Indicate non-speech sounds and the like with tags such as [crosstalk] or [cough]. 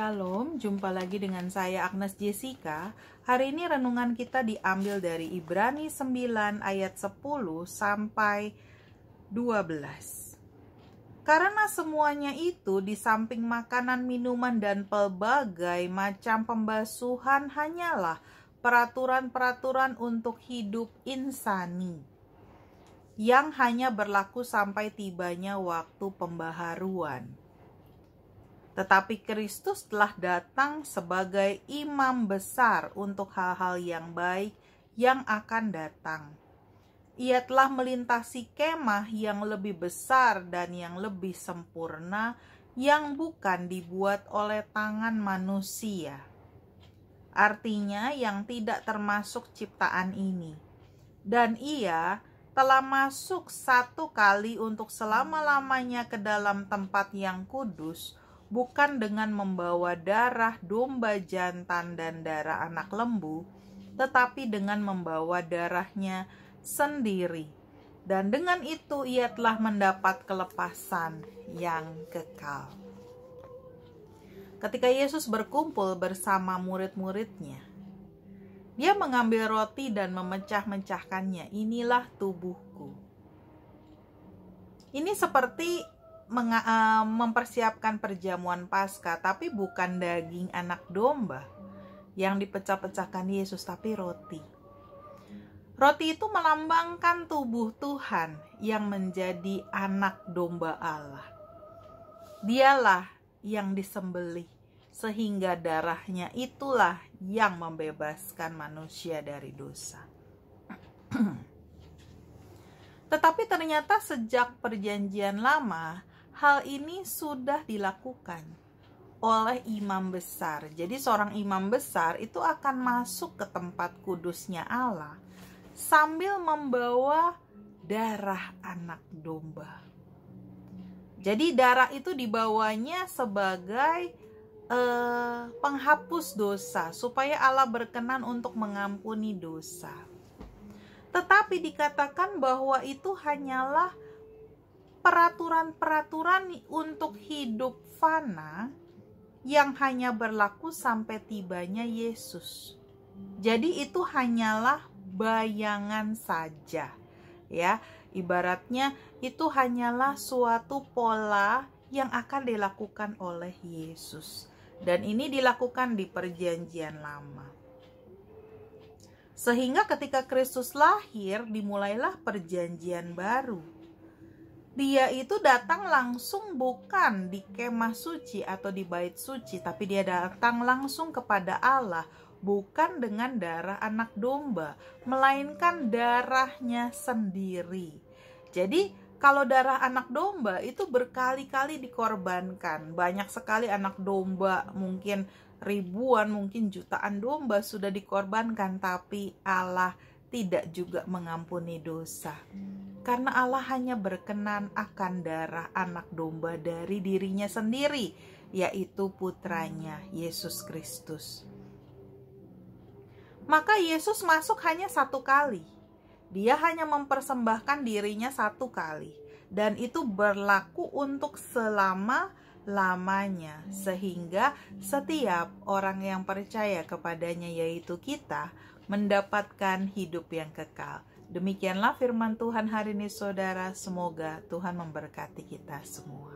Shalom, jumpa lagi dengan saya Agnes Jessica. Hari ini renungan kita diambil dari Ibrani 9 ayat 10 sampai 12. Karena semuanya itu di samping makanan, minuman, dan pelbagai macam pembasuhan hanyalah peraturan-peraturan untuk hidup insani yang hanya berlaku sampai tibanya waktu pembaharuan tetapi Kristus telah datang sebagai imam besar untuk hal-hal yang baik yang akan datang. Ia telah melintasi kemah yang lebih besar dan yang lebih sempurna yang bukan dibuat oleh tangan manusia. Artinya yang tidak termasuk ciptaan ini. Dan ia telah masuk satu kali untuk selama-lamanya ke dalam tempat yang kudus bukan dengan membawa darah domba jantan dan darah anak lembu, tetapi dengan membawa darahnya sendiri. Dan dengan itu ia telah mendapat kelepasan yang kekal. Ketika Yesus berkumpul bersama murid-muridnya, dia mengambil roti dan memecah-mecahkannya. Inilah tubuhku. Ini seperti uh, mempersiapkan perjamuan Paskah, tapi bukan daging anak domba yang dipecah-pecahkan Yesus, tapi roti. Roti itu melambangkan tubuh Tuhan yang menjadi anak domba Allah. Dialah yang disembelih sehingga darahnya itulah yang membebaskan manusia dari dosa. [clears throat] Tetapi ternyata sejak perjanjian lama, hal ini sudah dilakukan oleh imam besar. Jadi seorang imam besar itu akan masuk ke tempat kudusnya Allah sambil membawa darah anak domba. Jadi darah itu dibawanya sebagai eh, penghapus dosa supaya Allah berkenan untuk mengampuni dosa. Tetapi dikatakan bahwa itu hanyalah peraturan-peraturan untuk hidup fana yang hanya berlaku sampai tibanya Yesus. Jadi itu hanyalah bayangan saja, ya. Ibaratnya itu hanyalah suatu pola yang akan dilakukan oleh Yesus. Dan ini dilakukan di perjanjian lama. Sehingga ketika Kristus lahir, dimulailah perjanjian baru dia itu datang langsung bukan di kemah suci atau di bait suci, tapi dia datang langsung kepada Allah, bukan dengan darah anak domba, melainkan darahnya sendiri. Jadi, kalau darah anak domba itu berkali-kali dikorbankan, banyak sekali anak domba, mungkin ribuan, mungkin jutaan domba sudah dikorbankan, tapi Allah tidak juga mengampuni dosa karena Allah hanya berkenan akan darah anak domba dari dirinya sendiri, yaitu putranya Yesus Kristus. Maka Yesus masuk hanya satu kali. Dia hanya mempersembahkan dirinya satu kali dan itu berlaku untuk selama lamanya sehingga setiap orang yang percaya kepadanya yaitu kita mendapatkan hidup yang kekal Demikianlah firman Tuhan hari ini saudara, semoga Tuhan memberkati kita semua.